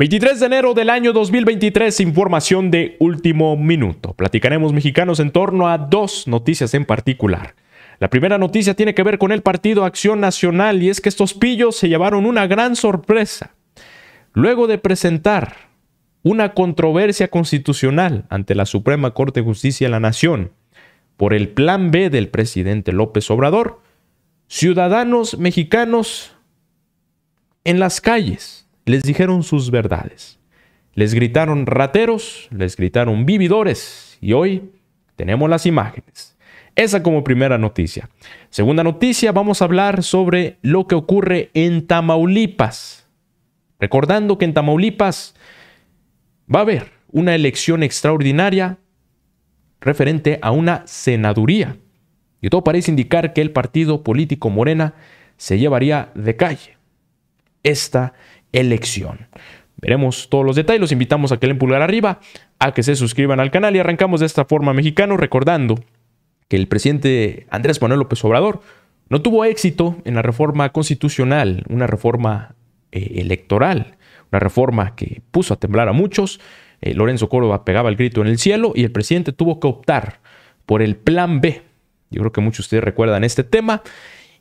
23 de enero del año 2023, información de último minuto. Platicaremos mexicanos en torno a dos noticias en particular. La primera noticia tiene que ver con el partido Acción Nacional y es que estos pillos se llevaron una gran sorpresa. Luego de presentar una controversia constitucional ante la Suprema Corte de Justicia de la Nación por el plan B del presidente López Obrador, ciudadanos mexicanos en las calles les dijeron sus verdades. Les gritaron rateros, les gritaron vividores y hoy tenemos las imágenes. Esa como primera noticia. Segunda noticia, vamos a hablar sobre lo que ocurre en Tamaulipas. Recordando que en Tamaulipas va a haber una elección extraordinaria referente a una senaduría. Y todo parece indicar que el partido político Morena se llevaría de calle esta elección. Veremos todos los detalles, los invitamos a que le den pulgar arriba, a que se suscriban al canal y arrancamos de esta forma mexicano recordando que el presidente Andrés Manuel López Obrador no tuvo éxito en la reforma constitucional, una reforma eh, electoral, una reforma que puso a temblar a muchos. Eh, Lorenzo Córdoba pegaba el grito en el cielo y el presidente tuvo que optar por el plan B. Yo creo que muchos de ustedes recuerdan este tema.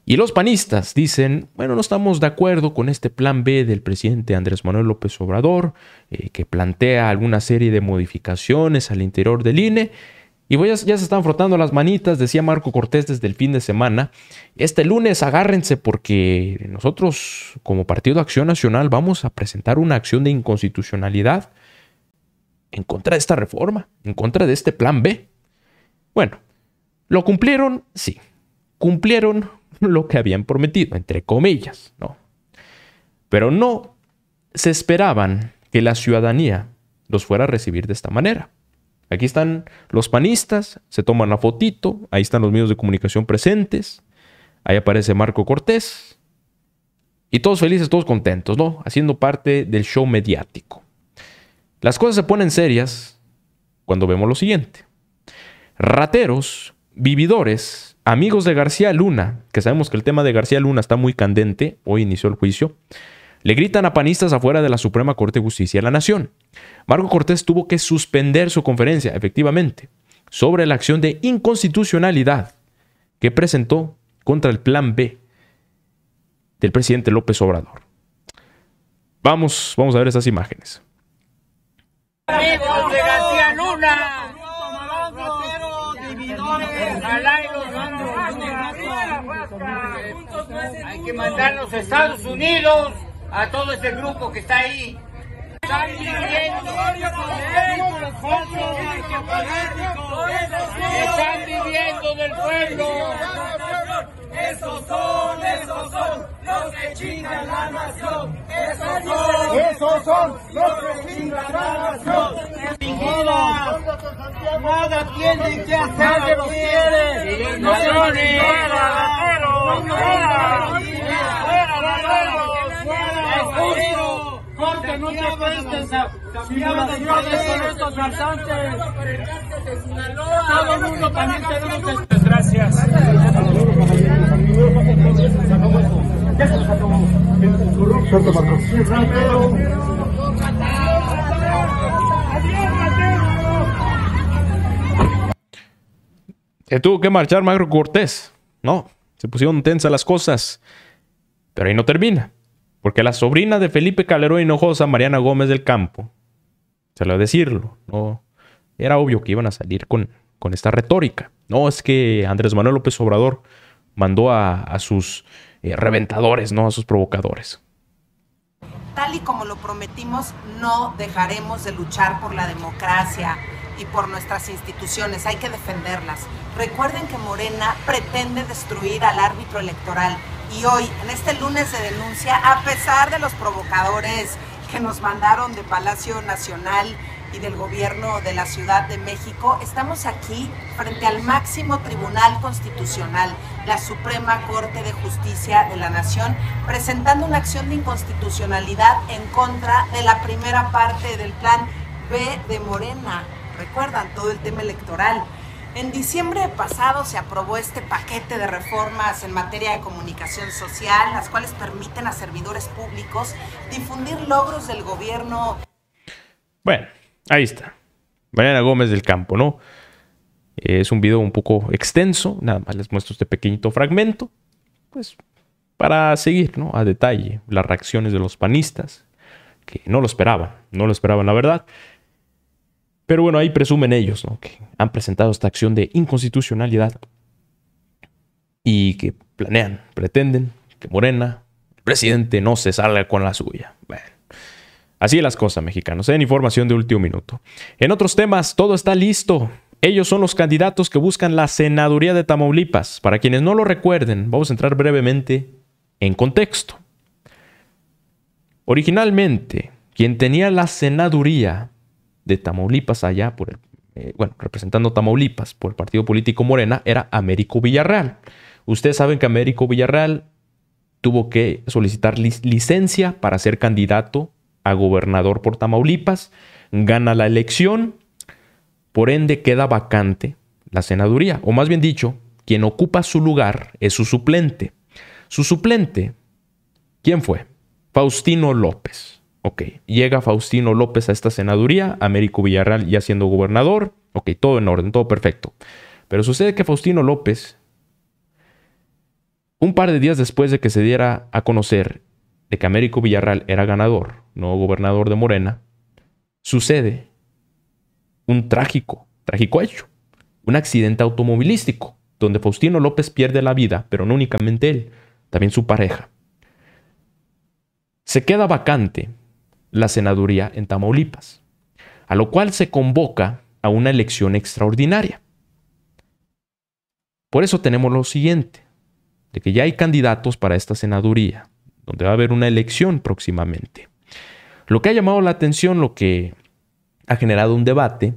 Y los panistas dicen, bueno, no estamos de acuerdo con este plan B del presidente Andrés Manuel López Obrador, eh, que plantea alguna serie de modificaciones al interior del INE. Y pues ya se están frotando las manitas, decía Marco Cortés desde el fin de semana. Este lunes agárrense porque nosotros como Partido Acción Nacional vamos a presentar una acción de inconstitucionalidad en contra de esta reforma, en contra de este plan B. Bueno, ¿lo cumplieron? Sí cumplieron lo que habían prometido, entre comillas, ¿no? Pero no se esperaban que la ciudadanía los fuera a recibir de esta manera. Aquí están los panistas, se toman la fotito, ahí están los medios de comunicación presentes, ahí aparece Marco Cortés, y todos felices, todos contentos, ¿no? Haciendo parte del show mediático. Las cosas se ponen serias cuando vemos lo siguiente. Rateros, vividores, amigos de García Luna, que sabemos que el tema de García Luna está muy candente, hoy inició el juicio, le gritan a panistas afuera de la Suprema Corte de Justicia de la Nación. Marco Cortés tuvo que suspender su conferencia, efectivamente, sobre la acción de inconstitucionalidad que presentó contra el Plan B del presidente López Obrador. Vamos, vamos a ver esas imágenes. Amigos de García Luna, hay que mandar los Estados Unidos a todo ese grupo que está ahí. Están viviendo Están viviendo del pueblo. Esos son, esos son los que chingan la nación. Esos son, esos son los que chingan la nación. Nada tienen que hacer, no fuera, fuera, fuera, Todo mundo también Gracias. tuvo que marchar Magro Cortés, ¿no? Se pusieron tensas las cosas. Pero ahí no termina, porque la sobrina de Felipe Calderón Hinojosa, Mariana Gómez del Campo, se lo a decirlo, no, era obvio que iban a salir con, con esta retórica. No, es que Andrés Manuel López Obrador mandó a, sus eh, reventadores, ¿no? A sus provocadores. Tal y como lo prometimos, no dejaremos de luchar por la democracia, y por nuestras instituciones. Hay que defenderlas. Recuerden que Morena pretende destruir al árbitro electoral y hoy, en este lunes de denuncia, a pesar de los provocadores que nos mandaron de Palacio Nacional y del gobierno de la Ciudad de México, estamos aquí frente al máximo tribunal constitucional, la Suprema Corte de Justicia de la Nación, presentando una acción de inconstitucionalidad en contra de la primera parte del plan B de Morena, recuerdan todo el tema electoral. En diciembre pasado se aprobó este paquete de reformas en materia de comunicación social, las cuales permiten a servidores públicos difundir logros del gobierno. Bueno, ahí está. Mariana Gómez del Campo, ¿no? Es un video un poco extenso, nada más les muestro este pequeñito fragmento, pues para seguir, ¿no? A detalle las reacciones de los panistas, que no lo esperaban, no lo esperaban, la verdad. Pero bueno, ahí presumen ellos, ¿no? Que han presentado esta acción de inconstitucionalidad y que planean, pretenden que Morena, el presidente, no se salga con la suya. Bueno, así las cosas, mexicanos. ¿eh? En información de último minuto. En otros temas, todo está listo. Ellos son los candidatos que buscan la senaduría de Tamaulipas. Para quienes no lo recuerden, vamos a entrar brevemente en contexto. Originalmente, quien tenía la senaduría de Tamaulipas, allá por el, eh, bueno, representando Tamaulipas por el partido político Morena, era Américo Villarreal. Ustedes saben que Américo Villarreal tuvo que solicitar licencia para ser candidato a gobernador por Tamaulipas, gana la elección, por ende queda vacante la senaduría, o más bien dicho, quien ocupa su lugar es su suplente. Su suplente, ¿quién fue? Faustino López. Ok, llega Faustino López a esta senaduría, Américo Villarreal ya siendo gobernador, ok, todo en orden, todo perfecto. Pero sucede que Faustino López, un par de días después de que se diera a conocer de que Américo Villarreal era ganador, no gobernador de Morena, sucede un trágico, trágico hecho, un accidente automovilístico, donde Faustino López pierde la vida, pero no únicamente él, también su pareja. Se queda vacante la senaduría en Tamaulipas, a lo cual se convoca a una elección extraordinaria. Por eso tenemos lo siguiente, de que ya hay candidatos para esta senaduría, donde va a haber una elección próximamente. Lo que ha llamado la atención, lo que ha generado un debate,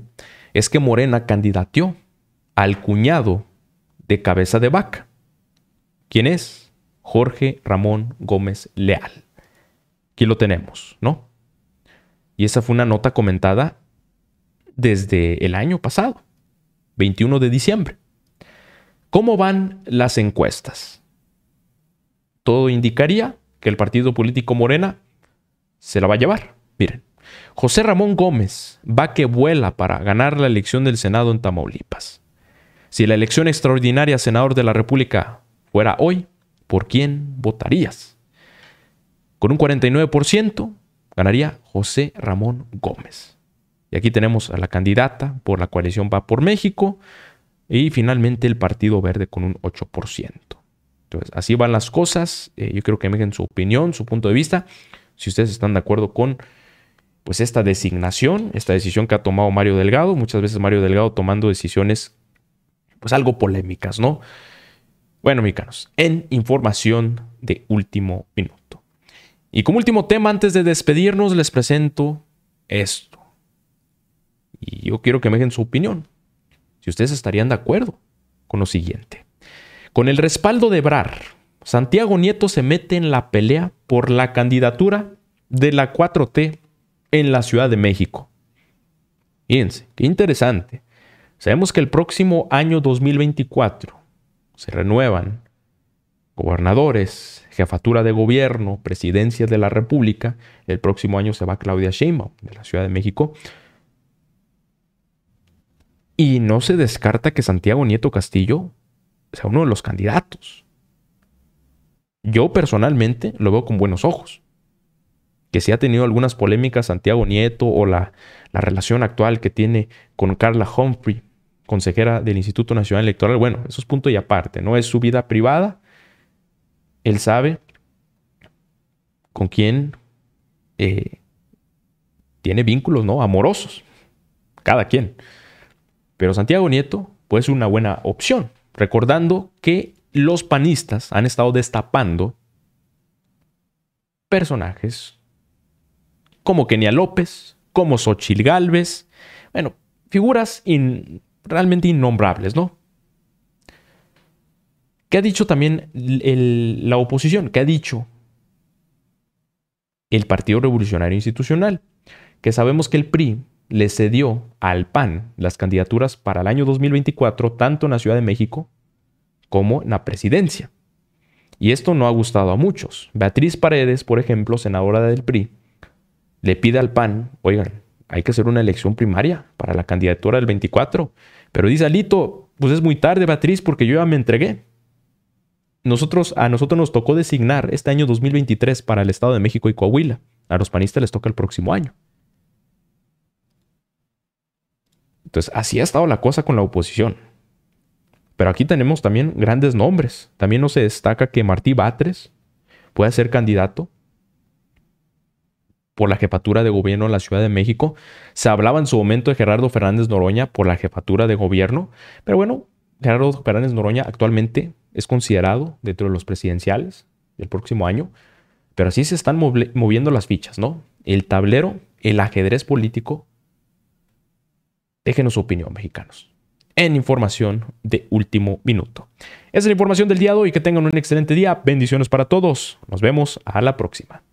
es que Morena candidateó al cuñado de cabeza de vaca. ¿Quién es? Jorge Ramón Gómez Leal. Aquí lo tenemos, ¿no? Y esa fue una nota comentada desde el año pasado, 21 de diciembre. ¿Cómo van las encuestas? Todo indicaría que el partido político Morena se la va a llevar. Miren, José Ramón Gómez va que vuela para ganar la elección del Senado en Tamaulipas. Si la elección extraordinaria senador de la República fuera hoy, ¿por quién votarías? Con un 49%, Ganaría José Ramón Gómez. Y aquí tenemos a la candidata por la coalición Va por México y finalmente el Partido Verde con un 8%. Entonces, así van las cosas. Eh, yo creo que me den su opinión, su punto de vista. Si ustedes están de acuerdo con pues esta designación, esta decisión que ha tomado Mario Delgado, muchas veces Mario Delgado tomando decisiones pues algo polémicas, ¿no? Bueno, mexicanos, en información de último minuto. Y como último tema, antes de despedirnos, les presento esto. Y yo quiero que me dejen su opinión. Si ustedes estarían de acuerdo con lo siguiente. Con el respaldo de Brar, Santiago Nieto se mete en la pelea por la candidatura de la 4T en la Ciudad de México. Fíjense, qué interesante. Sabemos que el próximo año 2024 se renuevan gobernadores, jefatura de gobierno, presidencia de la República. El próximo año se va Claudia Sheinbaum de la Ciudad de México. Y no se descarta que Santiago Nieto Castillo sea uno de los candidatos. Yo personalmente lo veo con buenos ojos. Que si ha tenido algunas polémicas Santiago Nieto o la, la relación actual que tiene con Carla Humphrey, consejera del Instituto Nacional Electoral, bueno, eso es punto y aparte, no es su vida privada, él sabe con quién eh, tiene vínculos ¿no? amorosos, cada quien. Pero Santiago Nieto puede ser una buena opción, recordando que los panistas han estado destapando personajes como Kenia López, como Xochil Gálvez, bueno, figuras realmente innombrables, ¿no? ¿Qué ha dicho también la oposición? ¿Qué ha dicho el Partido Revolucionario Institucional? Que sabemos que el PRI le cedió al PAN las candidaturas para el año 2024, tanto en la Ciudad de México como en la presidencia. Y esto no ha gustado a muchos. Beatriz Paredes, por ejemplo, senadora del PRI, le pide al PAN, oigan, hay que hacer una elección primaria para la candidatura del 24. Pero dice Alito, pues es muy tarde, Beatriz, porque yo ya me entregué nosotros, a nosotros nos tocó designar este año 2023 para el Estado de México y Coahuila. A los panistas les toca el próximo año. Entonces, así ha estado la cosa con la oposición. Pero aquí tenemos también grandes nombres. También no se destaca que Martí Batres pueda ser candidato por la jefatura de gobierno en la Ciudad de México. Se hablaba en su momento de Gerardo Fernández Noroña por la jefatura de gobierno, pero bueno, Gerardo Fernández Noroña actualmente es considerado dentro de los presidenciales del próximo año, pero así se están moviendo las fichas, ¿no? El tablero, el ajedrez político. Déjenos su opinión, mexicanos. En información de último minuto. Esa es la información del día de hoy. Que tengan un excelente día. Bendiciones para todos. Nos vemos a la próxima.